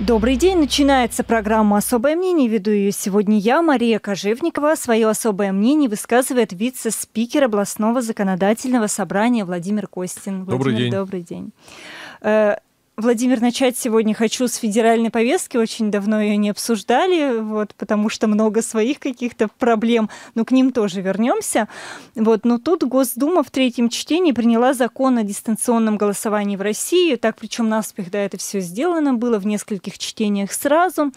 Добрый день. Начинается программа «Особое мнение». Веду ее сегодня я, Мария Кожевникова. Свое особое мнение высказывает вице-спикер областного законодательного собрания Владимир Костин. Владимир, добрый день. Добрый день. Э, Владимир, начать сегодня хочу с федеральной повестки. Очень давно ее не обсуждали, вот, потому что много своих каких-то проблем, но к ним тоже вернемся. Вот, но тут Госдума в третьем чтении приняла закон о дистанционном голосовании в России. Так, причем наспех, да, это все сделано было в нескольких чтениях сразу.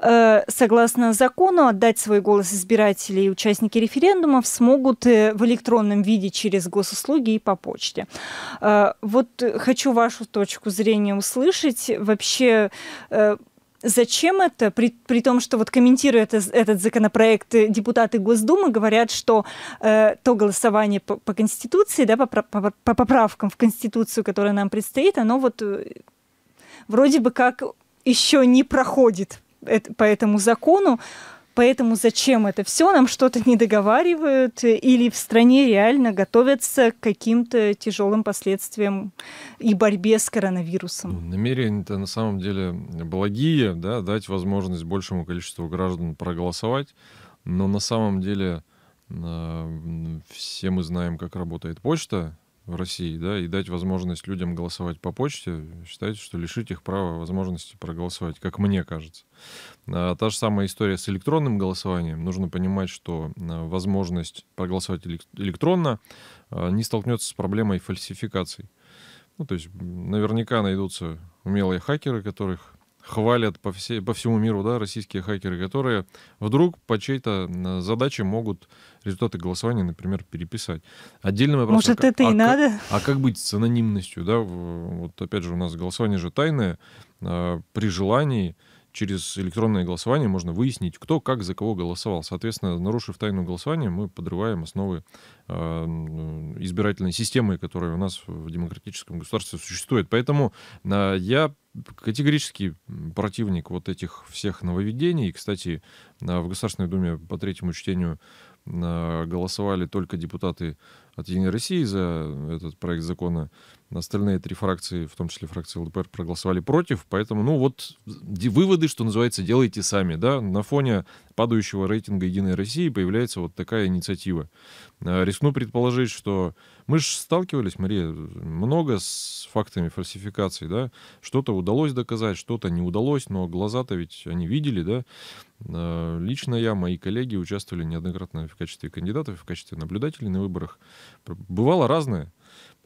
Э, согласно закону, отдать свой голос избиратели и участники референдумов смогут э, в электронном виде через госуслуги и по почте. Э, вот э, хочу вашу точку зрения услышать вообще э, зачем это, при, при том, что вот комментируя это, этот законопроект, э, депутаты Госдумы говорят, что э, то голосование по, по Конституции, да, по, по, по поправкам в Конституцию, которая нам предстоит, оно вот э, вроде бы как еще не проходит по этому закону. Поэтому зачем это все? Нам что-то не договаривают или в стране реально готовятся к каким-то тяжелым последствиям и борьбе с коронавирусом? Ну, намерения-то на самом деле благие, да, дать возможность большему количеству граждан проголосовать, но на самом деле э, все мы знаем, как работает почта, в России, да, и дать возможность людям голосовать по почте, считаете, что лишить их права возможности проголосовать, как мне кажется. А, та же самая история с электронным голосованием. Нужно понимать, что а, возможность проголосовать электронно а, не столкнется с проблемой фальсификаций. Ну, то есть наверняка найдутся умелые хакеры, которых хвалят по, всей, по всему миру, да, российские хакеры, которые вдруг по чьей-то задаче могут результаты голосования, например, переписать. Отдельно вопрос. Может, а, это а, и а, надо? А, а как быть с анонимностью, да? Вот опять же у нас голосование же тайное. А, при желании через электронное голосование можно выяснить, кто как за кого голосовал. Соответственно, нарушив тайну голосования, мы подрываем основы э, избирательной системы, которая у нас в демократическом государстве существует. Поэтому э, я категорический противник вот этих всех нововведений. И, кстати, а, в Государственной Думе по третьему чтению а, голосовали только депутаты от «Единой России» за этот проект закона. Остальные три фракции, в том числе фракция ЛДПР, проголосовали против. Поэтому, ну вот, выводы, что называется, делайте сами. Да? На фоне падающего рейтинга «Единой России» появляется вот такая инициатива. Э, рискну предположить, что мы же сталкивались, Мария, много с фактами фальсификации, да? Что-то удалось доказать, что-то не удалось, но глаза-то ведь они видели, да? Э, лично я, мои коллеги участвовали неоднократно в качестве кандидатов, в качестве наблюдателей на выборах. Бывало разное.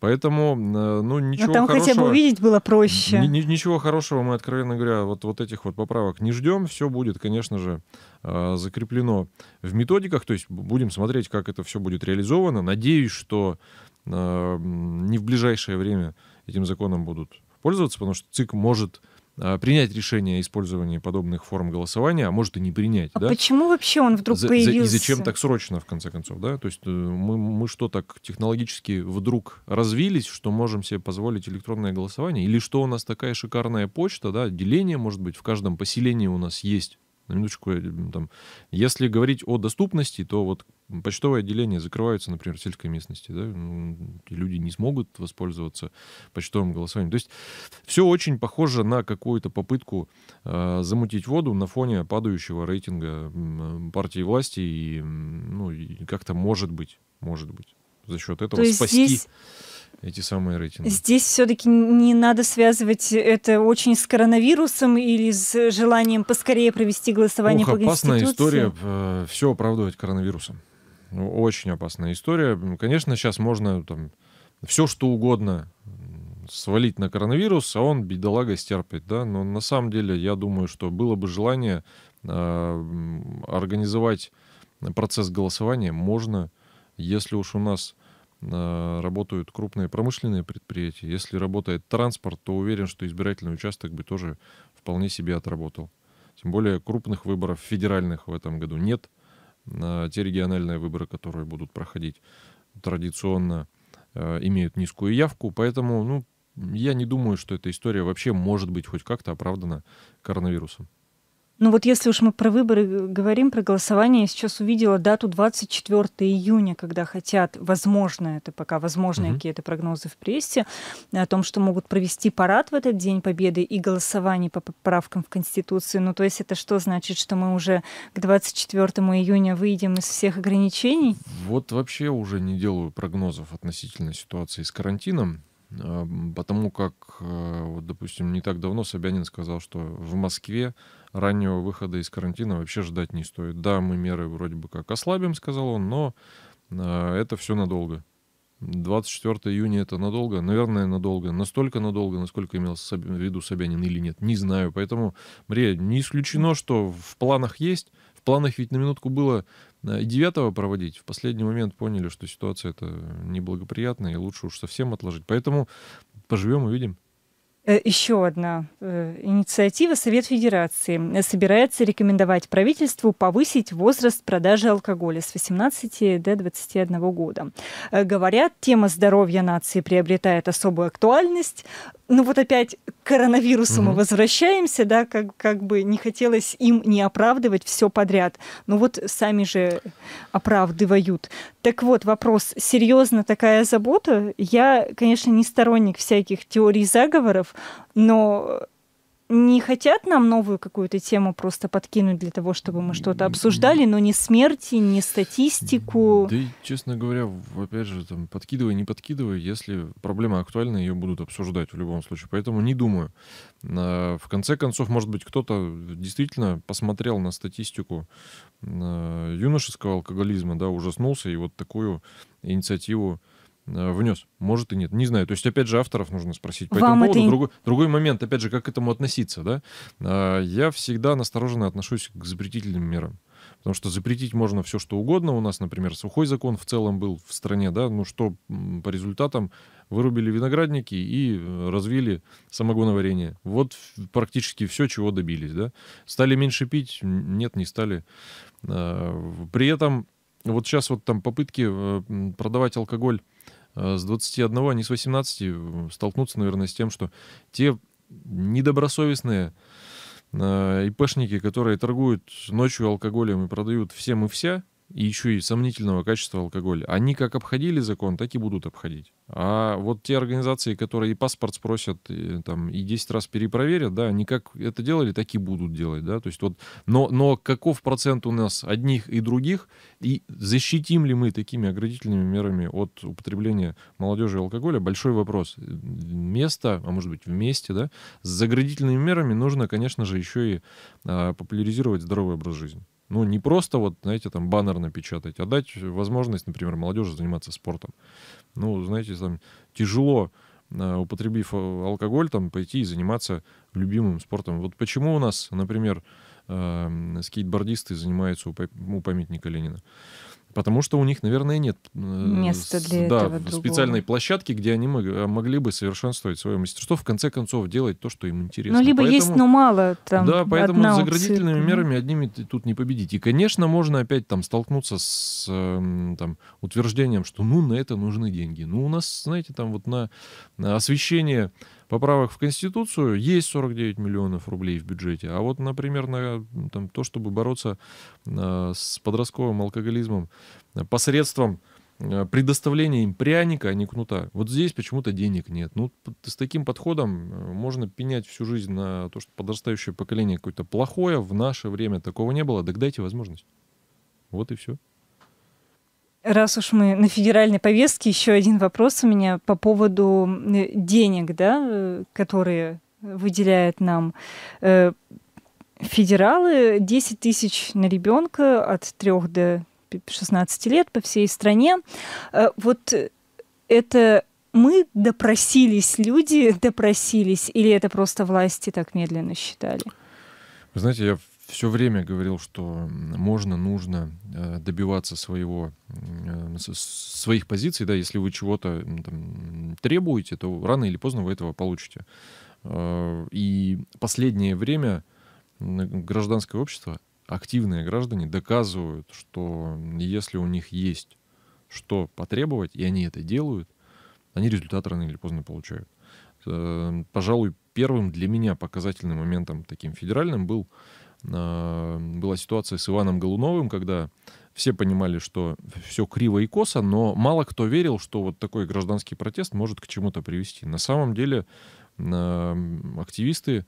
Поэтому, э, ну, ничего Но там хорошего... хотя бы увидеть было проще. Ни, ничего хорошего мы, откровенно говоря, вот, вот этих вот поправок не ждем. Все будет, конечно же, э, закреплено в методиках. То есть будем смотреть, как это все будет реализовано. Надеюсь, что э, не в ближайшее время этим законом будут пользоваться, потому что ЦИК может а, принять решение о использовании подобных форм голосования, а может и не принять. А да? почему вообще он вдруг за, появился? За, и зачем так срочно, в конце концов, да? То есть э, мы, мы что, так технологически вдруг развились, что можем себе позволить электронное голосование? Или что у нас такая шикарная почта, да, отделение, может быть, в каждом поселении у нас есть на минуточку, там, если говорить о доступности, то вот почтовое отделение закрываются, например, в сельской местности, да, ну, люди не смогут воспользоваться почтовым голосованием. То есть все очень похоже на какую-то попытку э, замутить воду на фоне падающего рейтинга партии власти, и, ну, и как-то может быть, может быть, за счет этого То спасти. Здесь эти самые рейтинги. Здесь все-таки не надо связывать это очень с коронавирусом или с желанием поскорее провести голосование Ух, по опасная Конституции. история, э, все оправдывать коронавирусом. Ну, очень опасная история. Конечно, сейчас можно там все что угодно свалить на коронавирус, а он, бедолага, стерпит, да, но на самом деле я думаю, что было бы желание э, организовать процесс голосования можно, если уж у нас Э, работают крупные промышленные предприятия, если работает транспорт, то уверен, что избирательный участок бы тоже вполне себе отработал. Тем более крупных выборов федеральных в этом году нет. Э, те региональные выборы, которые будут проходить традиционно, э, имеют низкую явку, поэтому ну, я не думаю, что эта история вообще может быть хоть как-то оправдана коронавирусом. Ну вот если уж мы про выборы говорим, про голосование, я сейчас увидела дату 24 июня, когда хотят, возможно, это пока возможные mm-hmm. какие-то прогнозы в прессе, о том, что могут провести парад в этот День Победы и голосование по поправкам в Конституцию. Ну то есть это что значит, что мы уже к 24 июня выйдем из всех ограничений? Вот вообще уже не делаю прогнозов относительно ситуации с карантином. А, потому как, э, вот, допустим, не так давно Собянин сказал, что в Москве раннего выхода из карантина вообще ждать не стоит. Да, мы меры вроде бы как ослабим, сказал он, но а, это все надолго. 24 июня это надолго? Наверное, надолго. Настолько надолго, насколько имел в виду Собянин или нет, не знаю. Поэтому, Мария, не исключено, что в планах есть. В планах ведь на минутку было а, и 9 проводить. В последний момент поняли, что ситуация это неблагоприятная, и лучше уж совсем отложить. Поэтому поживем, увидим. Э, Еще одна э, инициатива. Совет Федерации собирается рекомендовать правительству повысить возраст продажи алкоголя с 18 до 21 года. Э, говорят, тема здоровья нации приобретает особую актуальность ну вот опять к коронавирусу mm мы возвращаемся, да, как, как бы не хотелось им не оправдывать все подряд. Но ну, вот сами же оправдывают. Так вот, вопрос, серьезно такая забота? Я, конечно, не сторонник всяких теорий заговоров, но не хотят нам новую какую-то тему просто подкинуть для того, чтобы мы что-то обсуждали, но не смерти, не статистику. Да, и, честно говоря, опять же, там, подкидывай, не подкидывай, если проблема актуальна, ее будут обсуждать в любом случае. Поэтому не думаю. А, в конце концов, может быть, кто-то действительно посмотрел на статистику а, юношеского алкоголизма, да, ужаснулся и вот такую инициативу Э, внес. Может и нет, не знаю. То есть, опять же, авторов нужно спросить. По Вам этому поводу это... другой, другой момент, опять же, как к этому относиться, да? А, я всегда настороженно отношусь к запретительным мерам. Потому что запретить можно все, что угодно. У нас, например, сухой закон в целом был в стране, да, ну что по результатам вырубили виноградники и э, развили самогоноварение. Вот практически все, чего добились, да. Стали меньше пить? Нет, не стали. А, при этом вот сейчас вот там попытки э, продавать алкоголь Э, с 21, а не с 18 столкнутся, наверное, с тем, что те недобросовестные ИПшники, э, которые торгуют ночью алкоголем и продают всем и вся, и еще и сомнительного качества алкоголь. Они как обходили закон, так и будут обходить. А вот те организации, которые и паспорт спросят, и, там, и 10 раз перепроверят, да, они как это делали, так и будут делать, да. То есть вот, но, но каков процент у нас одних и других, и защитим ли мы такими оградительными мерами от употребления молодежи и алкоголя, большой вопрос. Место, а может быть вместе, да, с заградительными мерами нужно, конечно же, еще и а, популяризировать здоровый образ жизни. Ну, не просто вот, знаете, там баннер напечатать, а дать возможность, например, молодежи заниматься спортом. Ну, знаете, там тяжело а, употребив э, алкоголь, там, пойти и заниматься любимым спортом. Вот почему у нас, например, а, скейтбордисты занимаются у памятника Ленина? Потому что у них, наверное, нет э, места для да, этого специальной другого. площадки, где они э, могли бы совершенствовать свое мастерство, в конце концов делать то, что им интересно. Ну, либо поэтому, есть, но мало. Там, да, поэтому одна заградительными цирка. мерами одними тут не победить. И, конечно, можно опять там столкнуться с эм, там, утверждением, что ну, на это нужны деньги. Ну, у нас, знаете, там вот на, на освещение поправок в Конституцию есть 49 миллионов рублей в бюджете, а вот, например, на там, то, чтобы бороться э, с подростковым алкоголизмом а, посредством а, предоставления им пряника, а не кнута. Вот здесь почему-то денег нет. Ну, с таким подходом можно пенять всю жизнь на то, что подрастающее поколение какое-то плохое. В наше время такого не было. Так дайте возможность. Вот и все. Раз уж мы на федеральной повестке, еще один вопрос у меня по поводу денег, да, э, которые выделяет нам э, федералы. 10 тысяч на ребенка от 3 до 16 лет по всей стране. Э, вот это мы допросились, люди допросились, или это просто власти так медленно считали? Вы знаете, я все время говорил, что можно, нужно э, добиваться своего, э, своих позиций, да, если вы чего-то там, требуете, то рано или поздно вы этого получите. Э, и последнее время гражданское общество, активные граждане доказывают, что если у них есть что потребовать, и они это делают, они результат рано или поздно получают. Пожалуй, первым для меня показательным моментом таким федеральным был Э, была ситуация с Иваном Голуновым, когда все понимали, что все криво и косо, но мало кто верил, что вот такой гражданский протест может к чему-то привести. На самом деле э, активисты,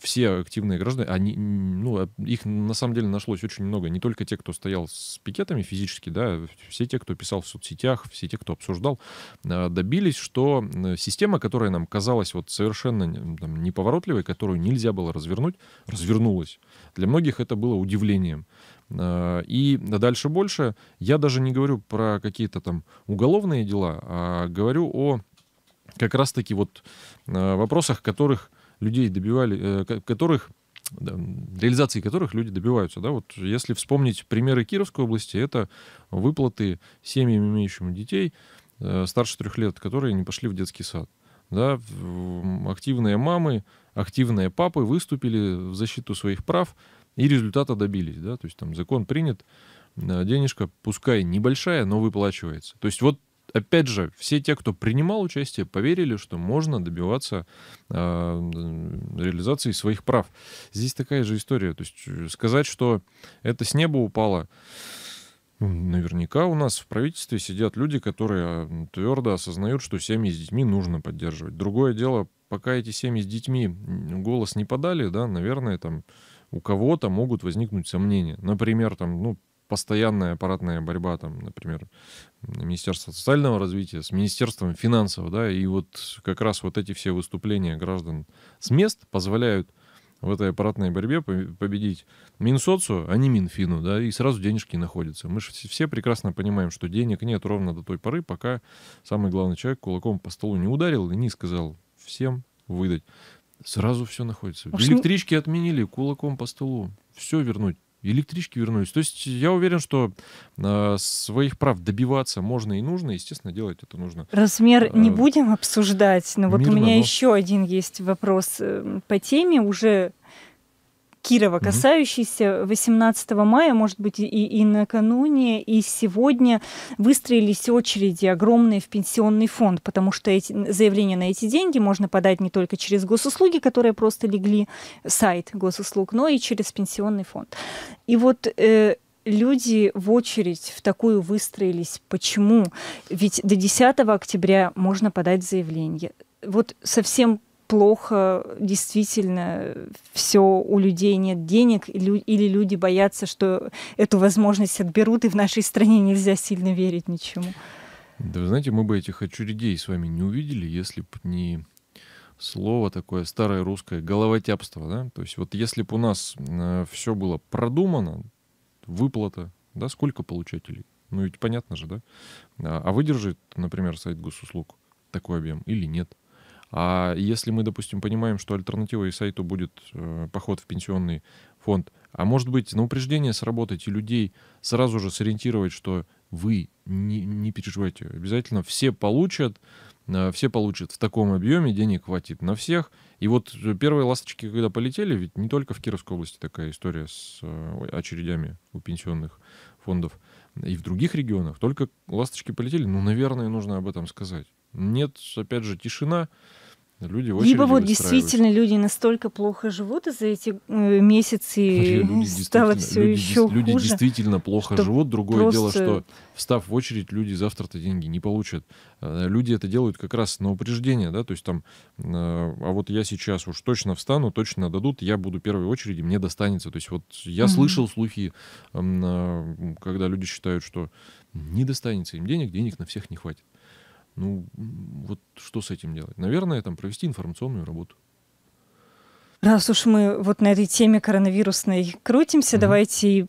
все активные граждане, они, ну, э, их на самом деле нашлось очень много. Не только те, кто стоял с пикетами физически, да, все те, кто писал в соцсетях, все те, кто обсуждал, добились, что система, которая нам казалась вот совершенно там, неповоротливой, которую нельзя было развернуть, развернулась. Для многих это было удивлением. Э, и дальше больше. Я даже не говорю про какие-то там уголовные дела, а говорю о как раз-таки вот э, вопросах, которых людей добивали, э, которых реализации которых люди добиваются. Да? Вот если вспомнить примеры Кировской области, это выплаты семьям, имеющим детей старше трех лет, которые не пошли в детский сад. Да? Активные мамы активные папы выступили в защиту своих прав и результата добились, да, то есть там закон принят, э, денежка, пускай небольшая, но выплачивается. То есть вот опять же, все те, кто принимал участие, поверили, что можно добиваться э, реализации своих прав. Здесь такая же история. То есть э, сказать, что это с неба упало, э, ну, наверняка у нас в правительстве сидят люди, которые твердо осознают, что семьи с детьми нужно поддерживать. Другое дело, пока эти семьи с детьми голос не подали, да, наверное, там у кого-то могут возникнуть сомнения. Например, там, ну, постоянная аппаратная борьба, там, например, Министерства социального развития с Министерством финансов, да, и вот как раз вот эти все выступления граждан с мест позволяют в этой аппаратной борьбе победить Минсоцу, а не Минфину, да, и сразу денежки находятся. Мы же все прекрасно понимаем, что денег нет ровно до той поры, пока самый главный человек кулаком по столу не ударил и не сказал всем выдать. Сразу все находится. Электрички отменили кулаком по столу. Все вернуть электрички вернулись. То есть я уверен, что э, своих прав добиваться можно и нужно, естественно, делать это нужно. Размер э, не будем обсуждать, но вот у меня но... еще один есть вопрос э, по теме уже Кирова, касающиеся 18 мая, может быть, и, и накануне, и сегодня выстроились очереди огромные в пенсионный фонд, потому что эти, заявления на эти деньги можно подать не только через госуслуги, которые просто легли, сайт госуслуг, но и через пенсионный фонд. И вот э, люди в очередь в такую выстроились. Почему? Ведь до 10 октября можно подать заявление. Вот совсем плохо, действительно, все у людей нет денег, или люди боятся, что эту возможность отберут, и в нашей стране нельзя сильно верить ничему. Да вы знаете, мы бы этих очередей с вами не увидели, если бы не слово такое старое русское головотяпство, да? То есть вот если бы у нас э, все было продумано, выплата, да, сколько получателей? Ну ведь понятно же, да? а выдержит, например, сайт госуслуг такой объем или нет? А если мы, допустим, понимаем, что альтернативой сайту будет э, поход в пенсионный фонд, а может быть, на упреждение сработать и людей сразу же сориентировать, что вы не, не переживайте, обязательно все получат, э, все получат в таком объеме, денег хватит на всех. И вот э, первые ласточки, когда полетели, ведь не только в Кировской области такая история с э, очередями у пенсионных фондов, и в других регионах, только ласточки полетели, ну, наверное, нужно об этом сказать. Нет, опять же, тишина. Люди в Либо вот действительно люди настолько плохо живут за эти э, месяцы, люди стало все люди, еще люди хуже. Люди действительно плохо живут. Другое просто... дело, что встав в очередь, люди завтра-то деньги не получат. Э, люди это делают как раз на упреждение, да, то есть там, э, а вот я сейчас уж точно встану, точно дадут, я буду первой очереди, мне достанется. То есть вот я mm-hmm. слышал слухи, когда люди считают, что не достанется им денег, денег на всех не хватит. Ну, вот что с этим делать? Наверное, там провести информационную работу. Раз уж мы вот на этой теме коронавирусной крутимся, mm-hmm. давайте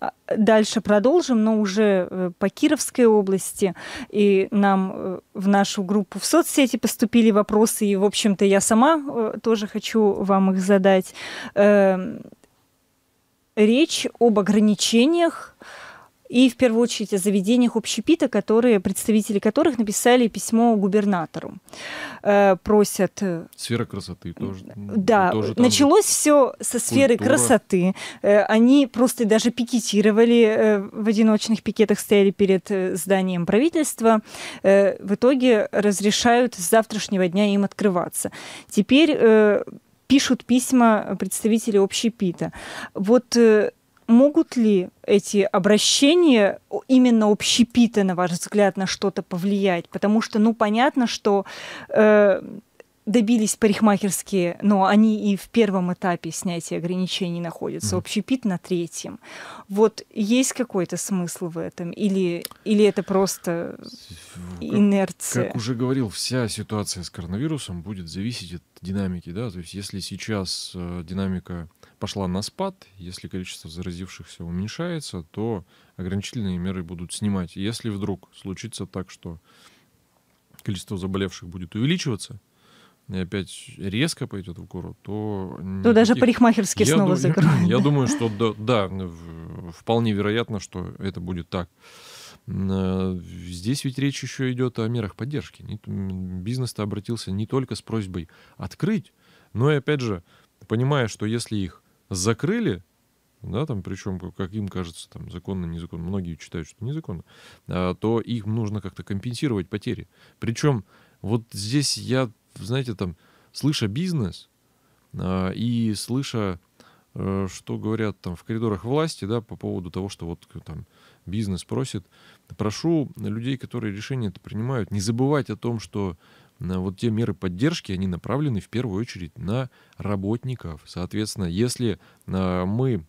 а, дальше продолжим, но уже э, по Кировской области. И нам э, в нашу группу в соцсети поступили вопросы, и, в общем-то, я сама э, тоже хочу вам их задать. Эм, речь об ограничениях и в первую очередь о заведениях общепита, которые, представители которых написали письмо губернатору. Э, просят... Э, Сфера красоты тоже. Да, тоже началось все со сферы культура. красоты. Э, они просто даже пикетировали, э, в одиночных пикетах стояли перед э, зданием правительства. Э, в итоге разрешают с завтрашнего дня им открываться. Теперь э, пишут письма представители общепита. Вот э, Могут ли эти обращения именно общепита, на ваш взгляд, на что-то повлиять? Потому что, ну, понятно, что э, добились парикмахерские, но они и в первом этапе снятия ограничений находятся, mm. общепит на третьем. Вот есть какой-то смысл в этом? Или, или это просто инерция? Как, как уже говорил, вся ситуация с коронавирусом будет зависеть от динамики, да, то есть если сейчас э, динамика пошла на спад, если количество заразившихся уменьшается, то ограничительные меры будут снимать. Если вдруг случится так, что количество заболевших будет увеличиваться, и опять резко пойдет в гору, то... Ну, даже парикмахерские я снова ду... закроют. Я да. думаю, что да, да, ну, вполне вероятно, что это будет так. Э, здесь ведь речь еще идет о мерах поддержки. Бизнес-то обратился не только с просьбой открыть, но и опять же, понимая, что если их закрыли, да, там, причем, как им кажется, там, законно, незаконно, многие считают, что незаконно, а, то их нужно как-то компенсировать потери. Причем вот здесь я, знаете, там, слыша бизнес а, и слыша, а, что говорят там в коридорах власти, да, по поводу того, что вот там бизнес просит, прошу людей, которые решения это принимают, не забывать о том, что вот те меры поддержки, они направлены в первую очередь на работников. Соответственно, если а, мы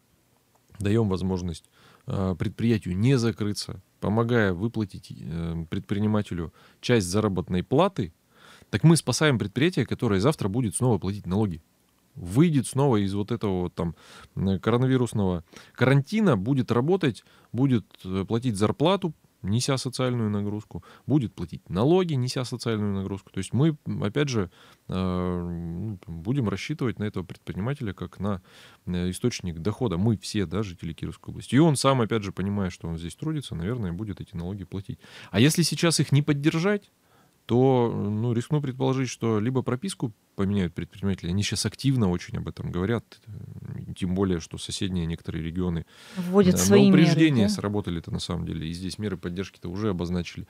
даем возможность а, предприятию не закрыться, помогая выплатить э, предпринимателю часть заработной платы, так мы спасаем предприятие, которое завтра будет снова платить налоги. Выйдет снова из вот этого вот там коронавирусного карантина, будет работать, будет э, платить зарплату неся социальную нагрузку, будет платить налоги, неся социальную нагрузку. То есть мы, опять же, э, ну, будем рассчитывать на этого предпринимателя как на э, источник дохода. Мы все, да, жители Кировской области. И он сам, опять же, понимая, что он здесь трудится, наверное, будет эти налоги платить. А если сейчас их не поддержать, то ну, рискну предположить, что либо прописку поменяют предприниматели, они сейчас активно очень об этом говорят, тем более, что соседние некоторые регионы вводят э, да, свои упреждения меры, да? сработали это на самом деле, и здесь меры поддержки-то уже обозначили.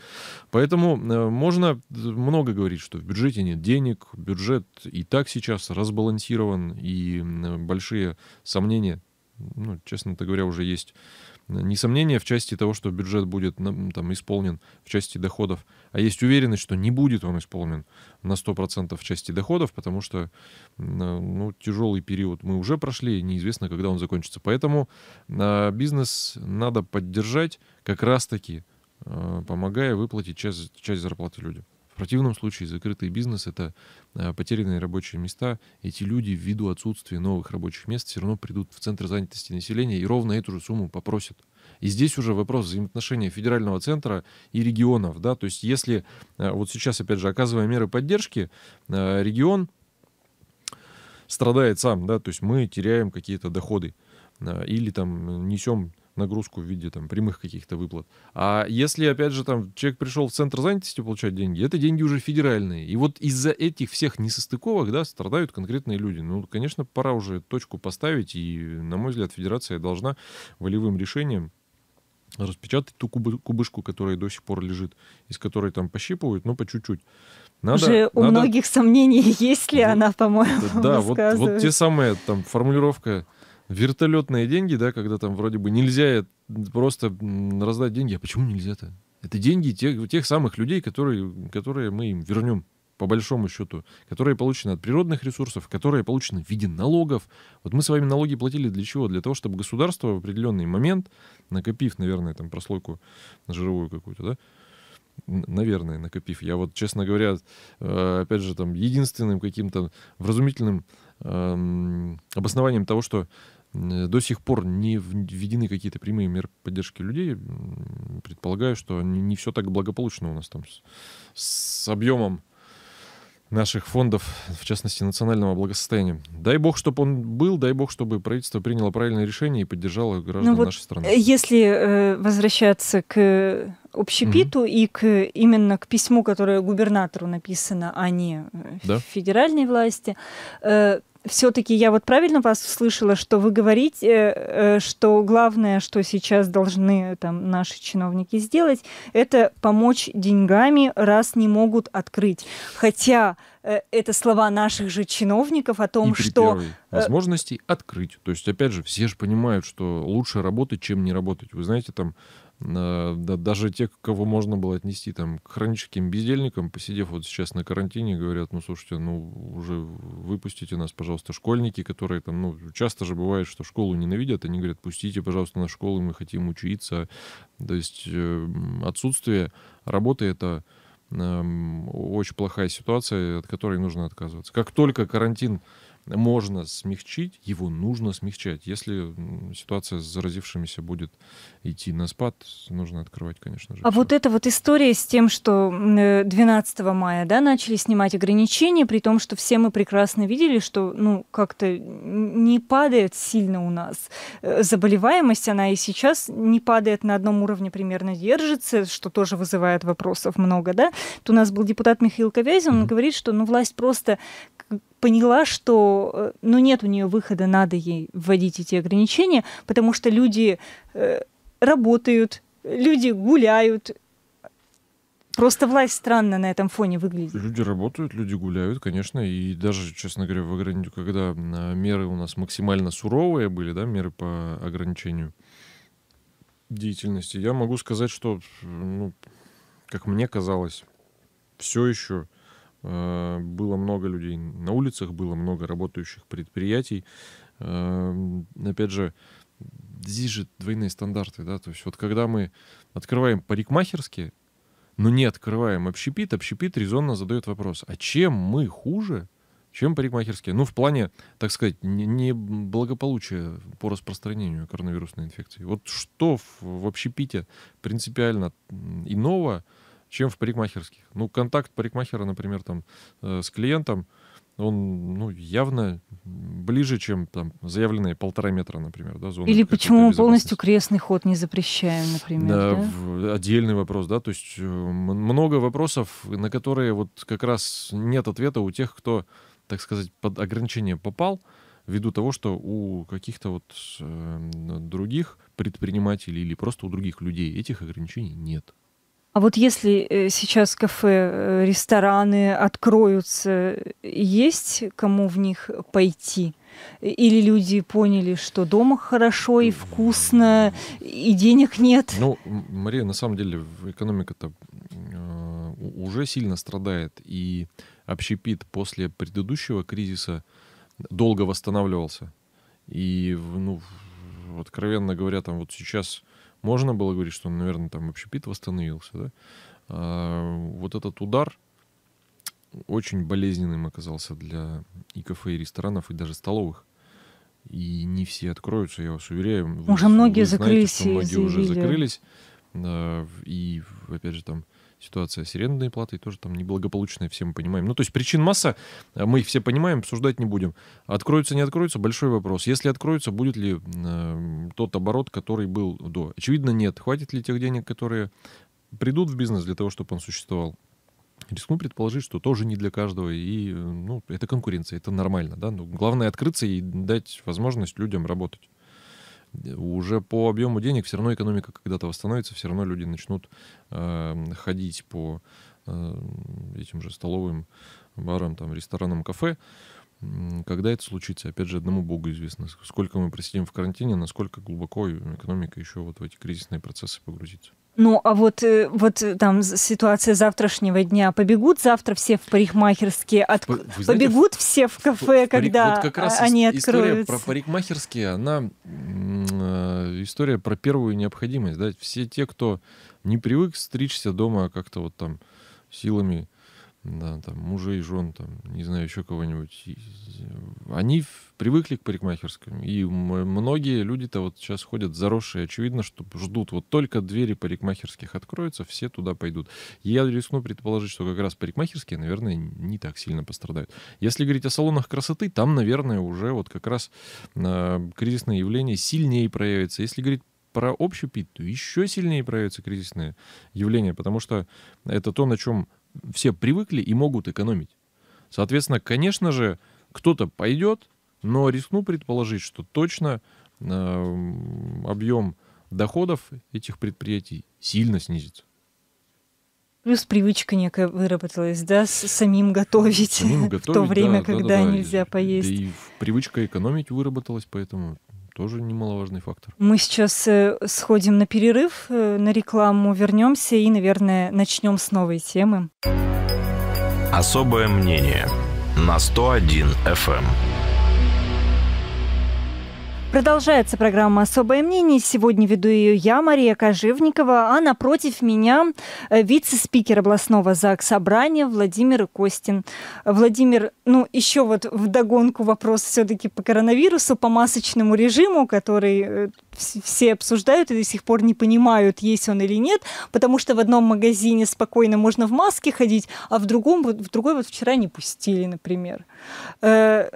Поэтому э, можно много говорить, что в бюджете нет денег, бюджет и так сейчас разбалансирован, и большие сомнения, ну, честно говоря, уже есть несомнение в части того, что бюджет будет там, исполнен в части доходов, а есть уверенность, что не будет он исполнен на 100% в части доходов, потому что э, ну, тяжелый период мы уже прошли, неизвестно, когда он закончится. Поэтому а, бизнес надо поддержать как раз-таки, э, помогая выплатить часть, часть зарплаты людям. В противном случае закрытый бизнес — это э, потерянные рабочие места. Эти люди ввиду отсутствия новых рабочих мест все равно придут в Центр занятости населения и ровно эту же сумму попросят. И здесь уже вопрос взаимоотношения федерального центра и регионов. Да? То есть если э, вот сейчас, опять же, оказывая меры поддержки, э, регион страдает сам, да, то есть мы теряем какие-то доходы или там несем нагрузку в виде там прямых каких-то выплат. А если, опять же, там человек пришел в центр занятости получать деньги, это деньги уже федеральные. И вот из-за этих всех несостыковок, да, страдают конкретные люди. Ну, конечно, пора уже точку поставить, и, на мой взгляд, федерация должна волевым решением распечатать ту кубышку, которая до сих пор лежит, из которой там пощипывают, но по чуть-чуть. Надо, Уже у многих сомнений, есть ли вот, она, по-моему. Да, вот, вот те самые там формулировка вертолетные деньги, да, когда там вроде бы нельзя просто раздать деньги. А почему нельзя-то? Это деньги тех, тех самых людей, которые, которые мы им вернем по большому счету, которые получены от природных ресурсов, которые получены в виде налогов. Вот мы с вами налоги платили для чего? Для того, чтобы государство в определенный момент, накопив, наверное, там прослойку жировую какую-то, да, наверное, накопив. Я вот, честно говоря, э, опять же, там единственным каким-то вразумительным эм, обоснованием того, что Э, до сих пор не введены какие-то прямые меры поддержки людей. Предполагаю, что не, все так благополучно у нас там с, с объемом наших фондов, в частности, национального благосостояния. Дай бог, чтобы он был, дай бог, чтобы правительство приняло правильное решение и поддержало граждан ну вот нашей страны. Э, если э, возвращаться к общепиту угу. и к, именно к письму, которое губернатору написано, а не э, да? федеральной власти, э, все-таки я вот правильно вас услышала, что вы говорите, э, э, что главное, что сейчас должны э, там наши чиновники сделать, это помочь деньгами, раз не могут открыть. Хотя это слова наших же чиновников о том, и что... возможности открыть. То есть, опять же, все же понимают, что лучше работать, чем не работать. Вы знаете, там Э, да даже те, кого можно было отнести там, к хроническим бездельникам, посидев вот сейчас на карантине, говорят, ну, слушайте, ну, уже выпустите нас, пожалуйста, школьники, которые там, ну, часто же бывает, что школу ненавидят, они говорят, пустите, пожалуйста, на школу, мы хотим учиться. То есть э, отсутствие работы — это эм, очень плохая ситуация, от которой нужно отказываться. Как только карантин можно смягчить, его нужно смягчать. Если ситуация с заразившимися будет идти на спад, нужно открывать, конечно же. А все. вот эта вот история с тем, что 12 э, мая да, начали снимать ограничения, при том, что все мы прекрасно видели, что ну, как-то не падает сильно у нас э, заболеваемость, она и сейчас не падает на одном уровне примерно держится, что тоже вызывает вопросов много, да. тут у нас был депутат Михаил Ковязин, он mm-hmm. говорит, что ну, власть просто поняла, что что э, ну, нет у нее выхода, надо ей вводить эти ограничения, потому что люди э, работают, люди гуляют. Просто власть странно на этом фоне выглядит. Люди работают, люди гуляют, конечно, и даже, честно говоря, в ограни... когда а, меры у нас максимально суровые были, да, меры по ограничению деятельности, я могу сказать, что, ну, как мне казалось, все еще Э, было много людей на улицах, было много работающих предприятий. Эм, опять же, здесь же двойные стандарты, да, то есть вот когда мы открываем парикмахерские, но не открываем общепит, общепит резонно задает вопрос, а чем мы хуже, чем парикмахерские? Ну, в плане, так сказать, не благополучия по распространению коронавирусной инфекции. Вот что в общепите принципиально иного, чем в парикмахерских. Ну, контакт парикмахера, например, там, э, с клиентом, он ну, явно ближе, чем там, заявленные полтора метра, например. Да, зоны Или почему полностью крестный ход не запрещаем, например. Да, да? В, отдельный вопрос, да. То есть э, много вопросов, на которые вот как раз нет ответа у тех, кто, так сказать, под ограничение попал, ввиду того, что у каких-то вот э, других предпринимателей или просто у других людей этих ограничений нет. А вот если э, сейчас кафе, э, рестораны откроются, есть кому в них пойти? Или люди поняли, что дома хорошо и вкусно, и денег нет? Ну, Мария, на самом деле экономика-то э, уже сильно страдает, и общепит после предыдущего кризиса долго восстанавливался. И, ну, откровенно говоря, там вот сейчас можно было говорить, что, наверное, там вообще общепит восстановился, да? А, вот этот удар очень болезненным оказался для и кафе, и ресторанов, и даже столовых. И не все откроются, я вас уверяю. Вы, уже многие вы знаете, закрылись. что многие уже закрылись. Да, и, опять же, там ситуация с арендной платой тоже там неблагополучная, все мы понимаем. Ну, то есть причин масса, а мы их все понимаем, обсуждать не будем. Откроются, не откроются, большой вопрос. Если откроются, будет ли э, тот оборот, который был до? Очевидно, нет. Хватит ли тех денег, которые придут в бизнес для того, чтобы он существовал? Рискну предположить, что тоже не для каждого, и ну, это конкуренция, это нормально. Да? Но ну, главное открыться и дать возможность людям работать уже по объему денег все равно экономика когда-то восстановится, все равно люди начнут э, ходить по э, этим же столовым барам, там, ресторанам, кафе. Когда это случится, опять же, одному Богу известно, сколько мы просидим в карантине, насколько глубоко э, экономика еще вот в эти кризисные процессы погрузится. Ну, а вот, э, вот э, там ситуация завтрашнего дня. Побегут завтра все в парикмахерские, от... знаете, побегут в... все в кафе, в, когда вот как раз они ис- откроются. История про парикмахерские, она э, история про первую необходимость. Да? Все те, кто не привык стричься дома а как-то вот там силами да, там, мужей, жен, там, не знаю, еще кого-нибудь. Э, они привыкли к парикмахерским. И многие люди-то вот сейчас ходят заросшие, очевидно, что ждут. Вот только двери парикмахерских откроются, все туда пойдут. Я рискну предположить, что как раз парикмахерские, наверное, не так сильно пострадают. Если говорить о салонах красоты, там, наверное, уже вот как раз э, кризисное явление сильнее проявится. Если говорить про общий пит, то еще сильнее проявится кризисное явление, потому что это то, на чем все привыкли и могут экономить. Соответственно, конечно же, кто-то пойдет, но рискну предположить, что точно э, объем доходов этих предприятий сильно снизится. Плюс привычка некая выработалась, да, с самим готовить, самим готовить в то время, да, когда да, да, нельзя поесть. Да и привычка экономить выработалась, поэтому тоже немаловажный фактор. Мы сейчас э, сходим на перерыв, э, на рекламу вернемся и, наверное, начнем с новой темы. Особое мнение на 101 FM. Продолжается программа «Особое мнение». Сегодня веду ее я, Мария Кожевникова, а напротив меня э, вице-спикер областного ЗАГС Собрания Владимир Костин. Владимир, ну еще вот в догонку вопрос все-таки по коронавирусу, по масочному режиму, который э, все обсуждают и до сих пор не понимают, есть он или нет, потому что в одном магазине спокойно можно в маске ходить, а в другом, в другой вот вчера не пустили, например. Э,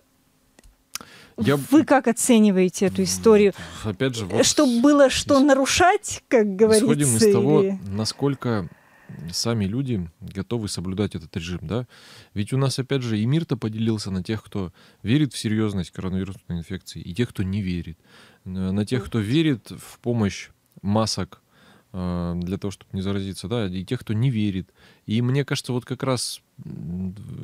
я... Вы как оцениваете эту историю? Опять же, вот чтобы было что ис... нарушать, как говорится. Исходим из или... того, насколько сами люди готовы соблюдать этот режим, да? Ведь у нас, опять же, и мир-то поделился на тех, кто верит в серьезность коронавирусной инфекции, и тех, кто не верит. На тех, кто верит в помощь масок э, для того, чтобы не заразиться, да, и тех, кто не верит. И мне кажется, вот как раз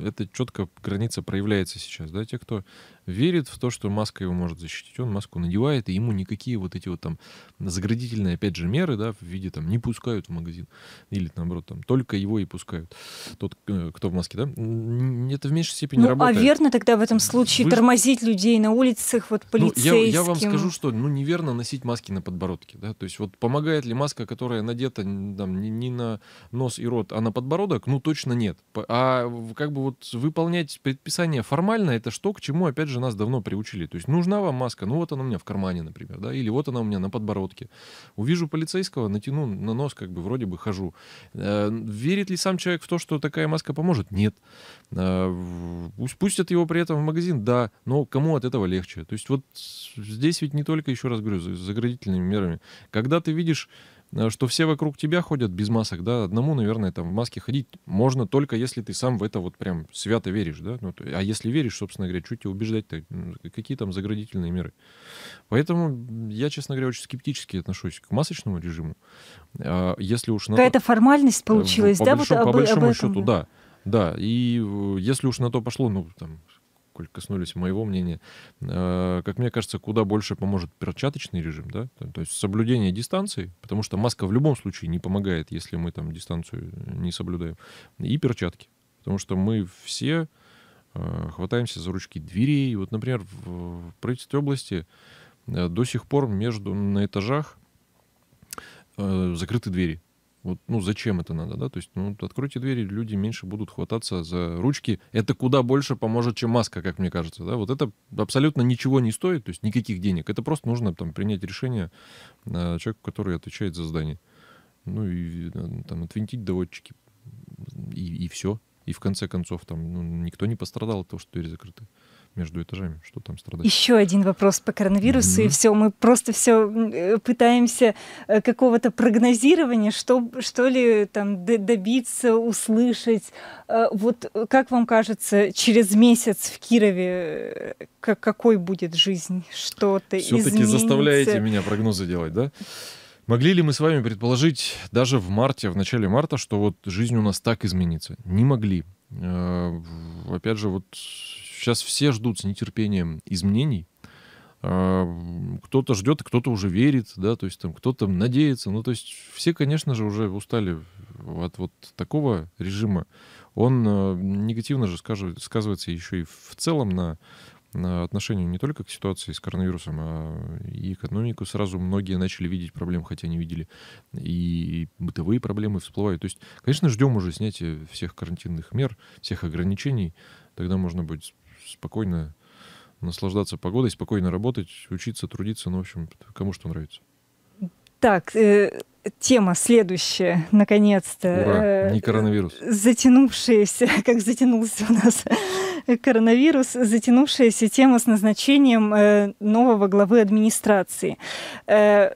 эта четко граница проявляется сейчас, да, те, кто верит в то, что маска его может защитить. Он маску надевает, и ему никакие вот эти вот там заградительные, опять же, меры, да, в виде там не пускают в магазин. Или наоборот, там только его и пускают. Тот, э, кто в маске, да? Это в меньшей степени ну, а работает. а верно тогда в этом случае Вы... тормозить людей на улицах, вот полицейским? Ну, я, я вам скажу, что ну неверно носить маски на подбородке, да? То есть вот помогает ли маска, которая надета там, не, не на нос и рот, а на подбородок? Ну точно нет. А как бы вот выполнять предписание формально, это что, к чему, опять же, же нас давно приучили. То есть нужна вам маска, ну вот она у меня в кармане, например, да, или вот она у меня на подбородке. Увижу полицейского, натяну на нос, как бы вроде бы хожу. Э, верит ли сам человек в то, что такая маска поможет? Нет. Пусть э, Пустят его при этом в магазин? Да. Но кому от этого легче? То есть вот здесь ведь не только, еще раз говорю, заградительными мерами. Когда ты видишь Э, что все вокруг тебя ходят без масок, да, одному, наверное, там в маске ходить можно только если ты сам в это вот прям свято веришь, да, ну, а если веришь, собственно говоря, что тебя убеждать-то, какие там заградительные меры. Поэтому я, честно говоря, очень скептически отношусь к масочному режиму. А если уж на Какая-то формальность э, ну, получилась, по да? Большому, вот по большому об этом, счету, да. Да, и э, если уж на то пошло, ну, там, коль коснулись моего мнения, э, как мне кажется, куда больше поможет перчаточный режим, да, то есть соблюдение дистанции, потому что маска в любом случае не помогает, если мы там дистанцию э, не соблюдаем, и перчатки, потому что мы все э, хватаемся за ручки дверей. Вот, например, в правительстве области до сих пор между на этажах закрыты двери. Вот, ну, зачем это надо, да? То есть, ну, откройте двери, люди меньше будут хвататься за ручки. Это куда больше поможет, чем маска, как мне кажется, да? Вот это абсолютно ничего не стоит, то есть никаких денег. Это просто нужно там принять решение э, человеку, который отвечает за здание. Ну, и э, там отвинтить доводчики, и, и все. И в конце концов, там, ну, никто не пострадал от того, что двери закрыты между этажами, что там страдает. Еще один вопрос по коронавирусу, mm-hmm. и все, мы просто все э, пытаемся э, какого-то прогнозирования, что, что ли там добиться, услышать. Э, вот как вам кажется, через месяц в Кирове какой будет жизнь? Что-то Все-таки заставляете меня прогнозы делать, да? Могли ли мы с вами предположить даже в марте, в начале марта, что вот жизнь у нас так изменится? Не могли. Опять же, вот Сейчас все ждут с нетерпением изменений. А, кто-то ждет, кто-то уже верит, да, то есть там кто-то надеется. Ну, то есть все, конечно же, уже устали от вот такого режима. Он э, негативно же сказывается еще и в целом на на отношению не только к ситуации с коронавирусом, а и экономику сразу многие начали видеть проблемы, хотя не видели. И бытовые проблемы всплывают. То есть, конечно, ждем уже снятия всех карантинных мер, всех ограничений. Тогда можно будет спокойно наслаждаться погодой, спокойно работать, учиться, трудиться, ну, в общем, кому что нравится. Так, э, тема следующая, наконец-то. Ура, э, не коронавирус. Затянувшаяся, как затянулся у нас коронавирус, затянувшаяся тема с назначением э, нового главы администрации. Э,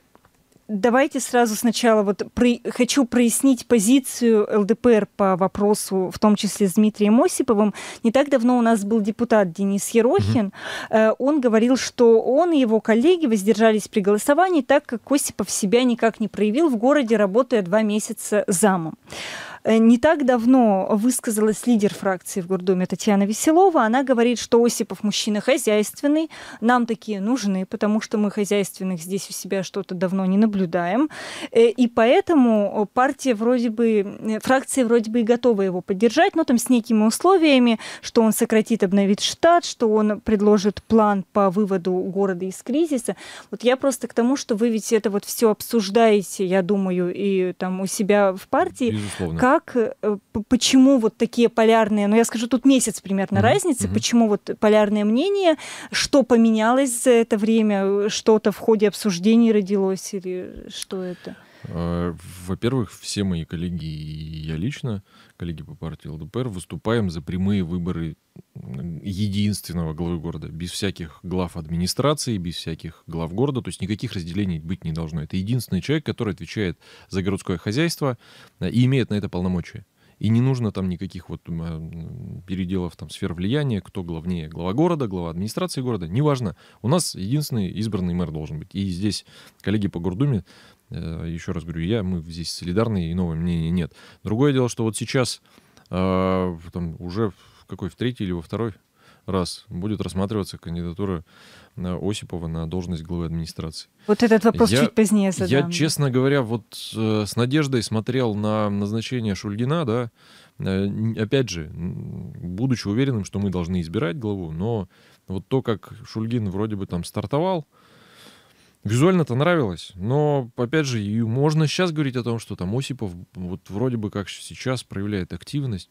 давайте сразу сначала вот при... хочу прояснить позицию ЛДПР по вопросу, в том числе с Дмитрием Осиповым. Не так давно у нас был депутат Денис Ерохин. mm Он говорил, что он и его коллеги воздержались при голосовании, так как Осипов себя никак не проявил в городе, работая два месяца замом. Э, не так давно высказалась лидер фракции в Гордуме Татьяна Веселова. Она говорит, что Осипов мужчина хозяйственный, нам такие нужны, потому что мы хозяйственных здесь у себя что-то давно не наблюдаем. Э, и поэтому партия вроде бы, э, фракция вроде бы и готова его поддержать, но там с некими условиями, что он сократит, обновит штат, что он предложит план по выводу города из кризиса. Вот я просто к тому, что вы ведь это вот все обсуждаете, я думаю, и там у себя в партии. Безусловно как, э, почему вот такие полярные, ну я скажу, тут месяц примерно mm-hmm. разницы, mm-hmm. почему вот полярное мнение, что поменялось за это время, что-то в ходе обсуждений родилось или что это? Э, во-первых, все мои коллеги и я лично коллеги по партии ЛДПР, выступаем за прямые выборы единственного главы города, без всяких глав администрации, без всяких глав города, то есть никаких разделений быть не должно. Это единственный человек, который отвечает за городское хозяйство э, и имеет на это полномочия. И не нужно там никаких вот э, переделов там сфер влияния, кто главнее, глава города, глава администрации города, неважно. У нас единственный избранный мэр должен быть. И здесь коллеги по Гордуме Э, Еще раз говорю, я, мы здесь солидарны, и нового мнения нет. Другое дело, что вот сейчас а, там, уже в какой, в третий или во второй раз будет рассматриваться кандидатура э, Осипова на должность главы администрации. Вот этот вопрос я, чуть позднее задам. Я, честно говоря, вот э, с надеждой смотрел на назначение Шульгина, да, опять же, будучи уверенным, что мы должны избирать главу, но вот то, как Шульгин вроде бы там стартовал, Визуально-то нравилось, но, опять же, и можно сейчас говорить о том, что там Осипов вот вроде бы как сейчас проявляет активность.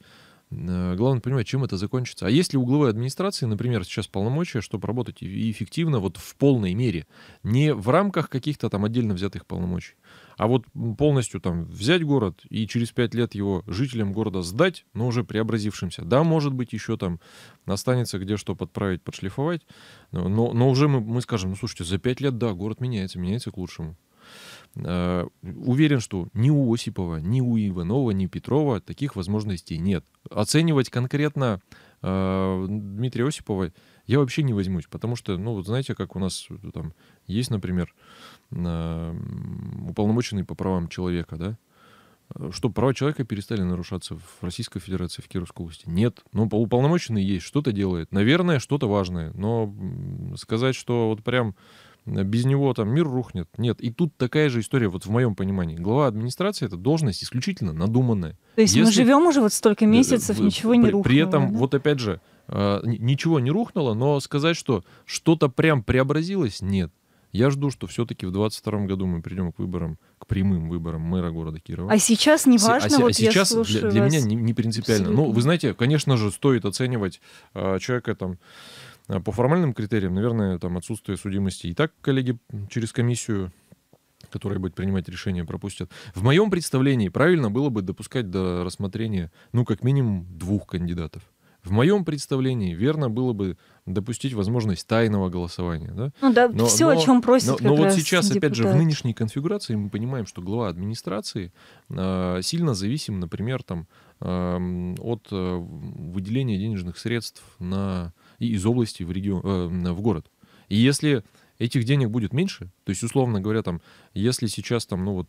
Э, главное понимать, чем это закончится. А если угловой администрации, например, сейчас полномочия, чтобы работать эффективно, вот в полной мере, не в рамках каких-то там отдельно взятых полномочий, а вот полностью там взять город и через пять лет его жителям города сдать, но уже преобразившимся. Да, может быть, еще там останется где что подправить, подшлифовать, но, но уже мы, мы скажем, ну слушайте, за пять лет, да, город меняется, меняется к лучшему. Э, уверен, что ни у Осипова, ни у Иванова, ни Петрова таких возможностей нет. Оценивать конкретно э, Дмитрия Осипова я вообще не возьмусь, потому что, ну, вот знаете, как у нас э, там есть, например, уполномоченный по правам человека, да, э, что права человека перестали нарушаться в Российской Федерации, в Кировской области? Нет. Но ну, уполномоченный есть, что-то делает. Наверное, что-то важное. Но сказать, что вот прям Э, без него там мир рухнет. Нет, и тут такая же история, вот в моем понимании. Глава администрации — это должность исключительно надуманная. То есть Если... мы живем уже вот столько э, месяцев, в, э, ничего не при, рухнуло. При этом, да? вот опять же, ничего не рухнуло, но сказать, что что-то прям преобразилось, нет. Я жду, что все-таки в 2022 году мы придем к выборам, к прямым выборам мэра города Кирова. А сейчас не а важно, а, вот а сейчас я для, для вас. меня не, не принципиально. Абсолютно. Ну, вы знаете, конечно же, стоит оценивать э, человека там а по формальным критериям, наверное, там отсутствие судимости. И так коллеги через комиссию которая будет принимать решение, пропустят. В моем представлении правильно было бы допускать до рассмотрения, ну, как минимум, двух кандидатов. В моем представлении верно было бы допустить возможность тайного голосования. Да? Ну да, но, все, но, о чем просит. Но, но вот сейчас, депутат. опять же, в нынешней конфигурации мы понимаем, что глава администрации э, сильно зависим, например, там, э, от э, выделения денежных средств на и из области в, регион, э, в город. И если этих денег будет меньше, то есть, условно говоря, там, если сейчас там, ну вот,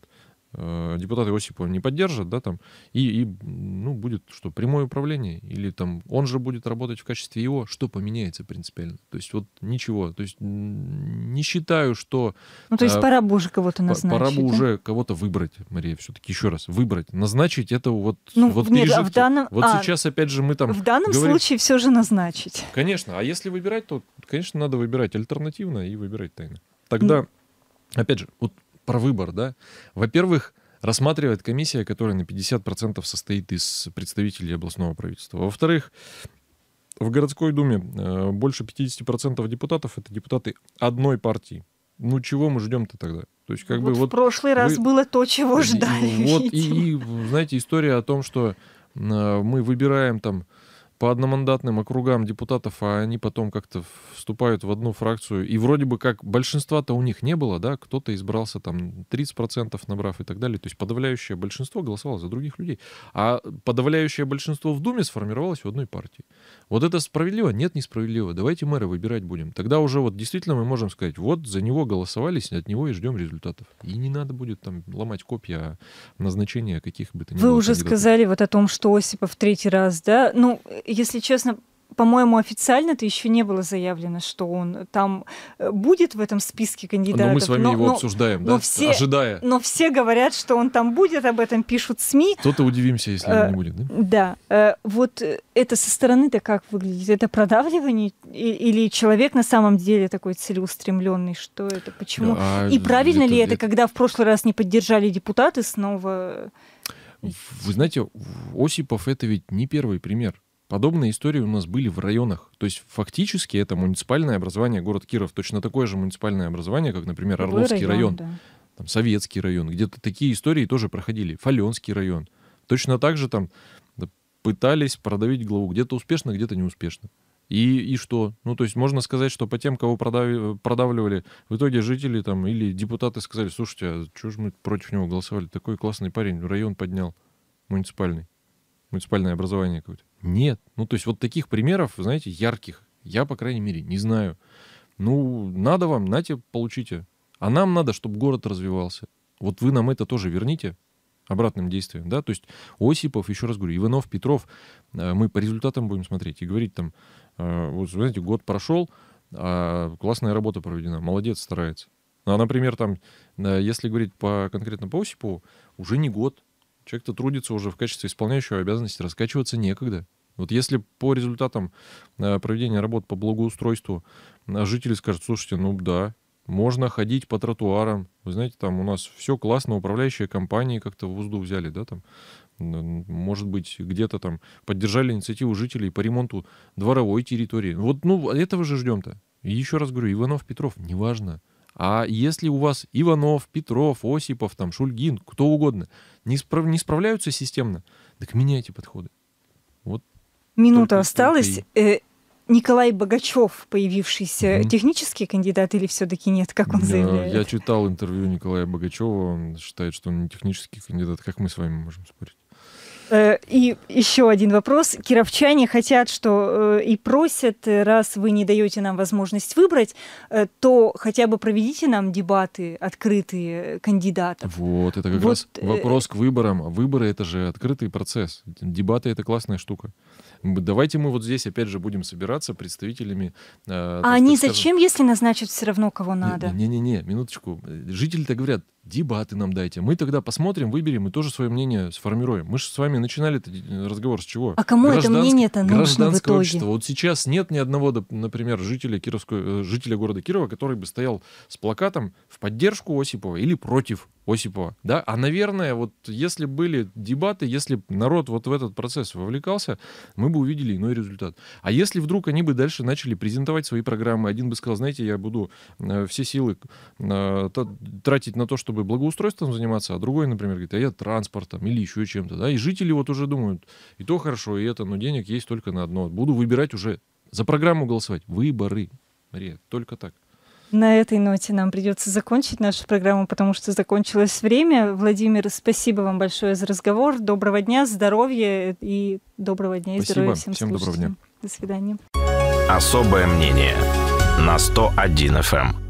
Э, депутаты Осипова не поддержат, да, там, и, и ну, будет что, прямое управление, или там он же будет работать в качестве его, что поменяется принципиально? То есть вот ничего, то есть не считаю, что... Ну, то есть а, пора бы уже кого-то назначить. Пора бы да? уже кого-то выбрать, Мария, все-таки еще раз, выбрать, назначить это вот, ну, вот нет, пережитки. А в данном... Вот а, сейчас опять же мы там... В данном говорим... случае все же назначить. Конечно, а если выбирать, то, конечно, надо выбирать альтернативно и выбирать тайно. Тогда, ну... опять же, вот про выбор, да. Во-первых, рассматривает комиссия, которая на 50% состоит из представителей областного правительства. Во-вторых, в городской думе э, больше 50% депутатов это депутаты одной партии. Ну чего мы ждем-то тогда? То есть как вот бы в вот прошлый вы... раз было то, чего ждали. Вот и, и знаете история о том, что э, мы выбираем там по одномандатным округам депутатов, а они потом как-то вступают в одну фракцию. И вроде бы как большинства-то у них не было, да, кто-то избрался там 30% набрав и так далее. То есть подавляющее большинство голосовало за других людей. А подавляющее большинство в Думе сформировалось в одной партии. Вот это справедливо? Нет, несправедливо. Давайте мэра выбирать будем. Тогда уже вот действительно мы можем сказать, вот за него голосовались, от него и ждем результатов. И не надо будет там ломать копья назначения каких бы то ни Вы было. Вы уже кандидатов. сказали вот о том, что Осипов третий раз, да? Ну, если честно, по-моему, официально это еще не было заявлено, что он там э, будет в этом списке кандидатов. Но мы с вами но, его но, обсуждаем, но да? Все, Ожидая. Но все говорят, что он там будет, об этом пишут СМИ. Кто-то удивимся, если он не э, будет, да? Да. Э, вот это со стороны-то как выглядит? Это продавливание или человек на самом деле такой целеустремленный? Что это? Почему? А, И правильно это, ли это, это, когда в прошлый раз не поддержали депутаты, снова... Вы знаете, Осипов это ведь не первый пример. Подобные истории у нас были в районах. То есть фактически это муниципальное образование город Киров. Точно такое же муниципальное образование, как, например, Другой Орловский район, район да. там, Советский район. Где-то такие истории тоже проходили. Фаленский район. Точно так же там пытались продавить главу. Где-то успешно, где-то неуспешно. И, и что? Ну, то есть можно сказать, что по тем, кого продав... продавливали, в итоге жители там или депутаты сказали, слушайте, а чего же мы против него голосовали? Такой классный парень, район поднял муниципальный муниципальное образование какое-то. Нет. Ну, то есть вот таких примеров, знаете, ярких, я, по крайней мере, не знаю. Ну, надо вам, знаете получите. А нам надо, чтобы город развивался. Вот вы нам это тоже верните обратным действием, да, то есть Осипов, еще раз говорю, Иванов, Петров, э, мы по результатам будем смотреть и говорить там, э, вот, знаете, год прошел, а классная работа проведена, молодец, старается. А, например, там, э, если говорить по, конкретно по Осипову, уже не год, Человек-то трудится уже в качестве исполняющего обязанности, раскачиваться некогда. Вот если по результатам э, проведения работ по благоустройству э, жители скажут, слушайте, ну да, можно ходить по тротуарам. Вы знаете, там у нас все классно, управляющие компании как-то в узду взяли, да, там, может быть, где-то там поддержали инициативу жителей по ремонту дворовой территории. Вот, ну, этого же ждем-то. И еще раз говорю, Иванов, Петров, неважно. А если у вас Иванов, Петров, Осипов, там, Шульгин, кто угодно, не, справ... не справляются системно, так меняйте подходы. Вот Минута только, осталась. Только и... Э, Николай Богачев, появившийся mm-hmm. технический кандидат, или все-таки нет, как он я, заявляет? Я читал интервью Николая Богачева, он считает, что он не технический кандидат. Как мы с вами можем спорить? Э, и еще один вопрос. Кировчане хотят, что э, и просят, э, раз вы не даете нам возможность выбрать, то хотя бы проведите нам дебаты открытые кандидатов. Вот, это как вот. раз вопрос к выборам. Выборы — это же открытый процесс. Дебаты — это классная штука. Давайте мы вот здесь опять же будем собираться представителями... а они скажем... зачем, если назначат все равно, кого надо? Не-не-не, минуточку. Жители-то говорят, дебаты нам дайте. Мы тогда посмотрим, выберем и тоже свое мнение сформируем. Мы же с вами начинали этот э, разговор с чего? А кому Гражданск... это мнение-то нужно Гражданское в итоге? общество. Вот сейчас нет ни одного, например, жителя, Кировского... Э, жителя города Кирова, который бы стоял с плакатом в поддержку Осипова или против Осипова. Да? А, наверное, вот если были дебаты, если народ вот в этот процесс вовлекался, мы бы увидели иной результат. А если вдруг они бы дальше начали презентовать свои программы, один бы сказал, знаете, я буду э, все силы тратить на то, чтобы бы благоустройством заниматься, а другой, например, говорит, а я транспортом или еще чем-то, да, и жители вот уже думают, и то хорошо, и это, но денег есть только на одно. Буду выбирать уже, за программу голосовать. Выборы, Мария, только так. На этой ноте нам придется закончить нашу программу, потому что закончилось время. Владимир, спасибо вам большое за разговор. Доброго дня, здоровья и доброго дня и спасибо. здоровья всем, всем доброго дня. До свидания. Особое мнение на 101 FM.